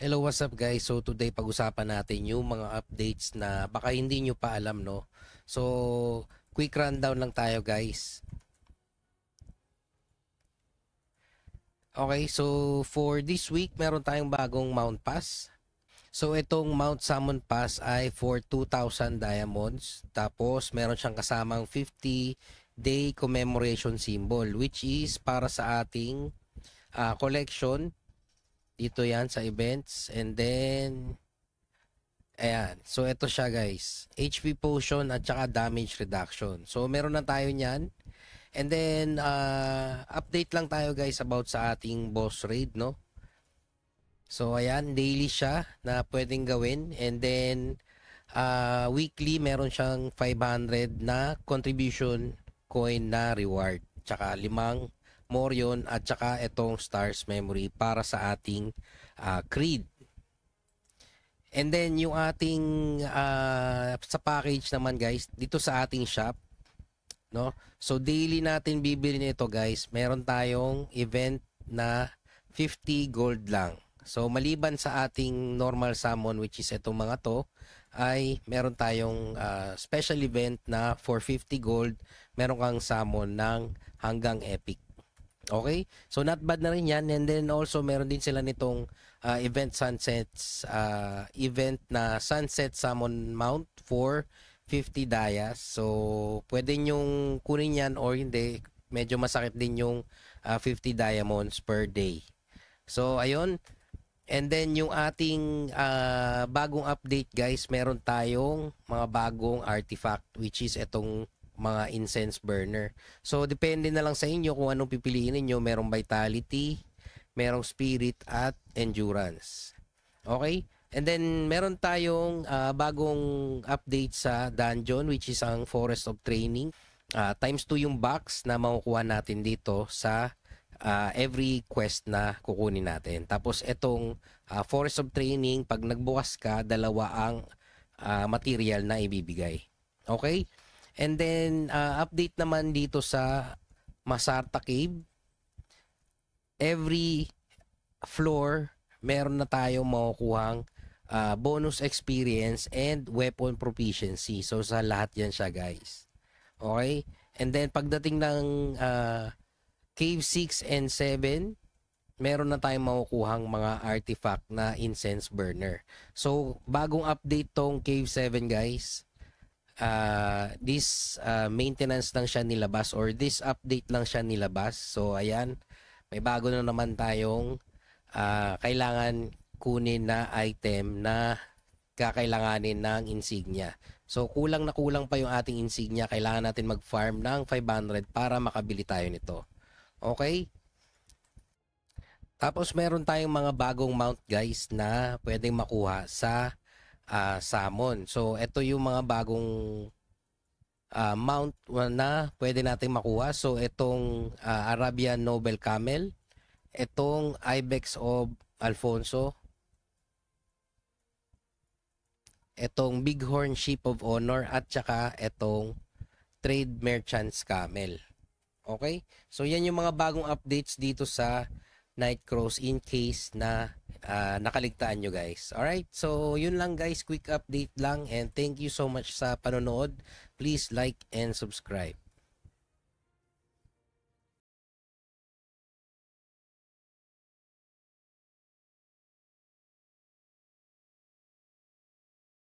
Hello, what's up guys? So today pag-usapan natin yung mga updates na baka hindi nyo pa alam no. So quick rundown lang tayo guys. Okay, so for this week meron tayong bagong Mount Pass. So itong Mount Salmon Pass ay for 2,000 diamonds. Tapos meron siyang kasamang 50 day commemoration symbol which is para sa ating uh, collection dito yan sa events. And then, ayan. So, ito siya guys. HP potion at saka damage reduction. So, meron na tayo niyan. And then, uh, update lang tayo guys about sa ating boss raid, no? So, ayan. Daily siya na pwedeng gawin. And then, uh, weekly meron siyang 500 na contribution coin na reward. Tsaka limang Morion at saka itong Stars Memory para sa ating uh, Creed. And then yung ating uh, sa package naman guys dito sa ating shop no. So daily natin bibili nito guys. Meron tayong event na 50 gold lang. So maliban sa ating normal summon which is itong mga to ay meron tayong uh, special event na for 50 gold meron kang summon ng hanggang epic. Okay? So not bad na rin 'yan and then also meron din sila nitong uh, event sunsets uh, event na sunset summon mount for 50 dayas. So pwede niyo kunin 'yan or hindi. Medyo masakit din yung uh, ah, 50 diamonds per day. So ayun. And then yung ating uh, bagong update guys, meron tayong mga bagong artifact which is itong mga incense burner. So, depende na lang sa inyo kung anong pipiliin ninyo. Merong vitality, merong spirit, at endurance. Okay? And then, meron tayong uh, bagong update sa dungeon, which is ang Forest of Training. Uh, times 2 yung box na makukuha natin dito sa uh, every quest na kukunin natin. Tapos, itong uh, Forest of Training, pag nagbukas ka, dalawa ang uh, material na ibibigay. Okay? And then, uh, update naman dito sa Masarta Cave. Every floor, meron na tayong makukuhang uh, bonus experience and weapon proficiency. So, sa lahat yan siya, guys. Okay? And then, pagdating ng uh, Cave 6 and 7, meron na tayong makukuhang mga artifact na incense burner. So, bagong update tong Cave 7, guys uh, this uh, maintenance lang siya nilabas or this update lang siya nilabas. So ayan, may bago na naman tayong uh, kailangan kunin na item na kakailanganin ng insignia. So kulang na kulang pa yung ating insignia. Kailangan natin mag-farm ng 500 para makabili tayo nito. Okay? Tapos meron tayong mga bagong mount guys na pwedeng makuha sa uh, salmon. So ito yung mga bagong uh, mount na pwede nating makuha. So itong uh, ah, Arabian Noble Camel, itong Ibex of Alfonso, itong Bighorn Sheep of Honor at saka itong Trade Merchants Camel. Okay? So yan yung mga bagong updates dito sa night crows in case na uh, nakaligtaan nyo guys. Alright, so yun lang guys, quick update lang and thank you so much sa panonood. Please like and subscribe.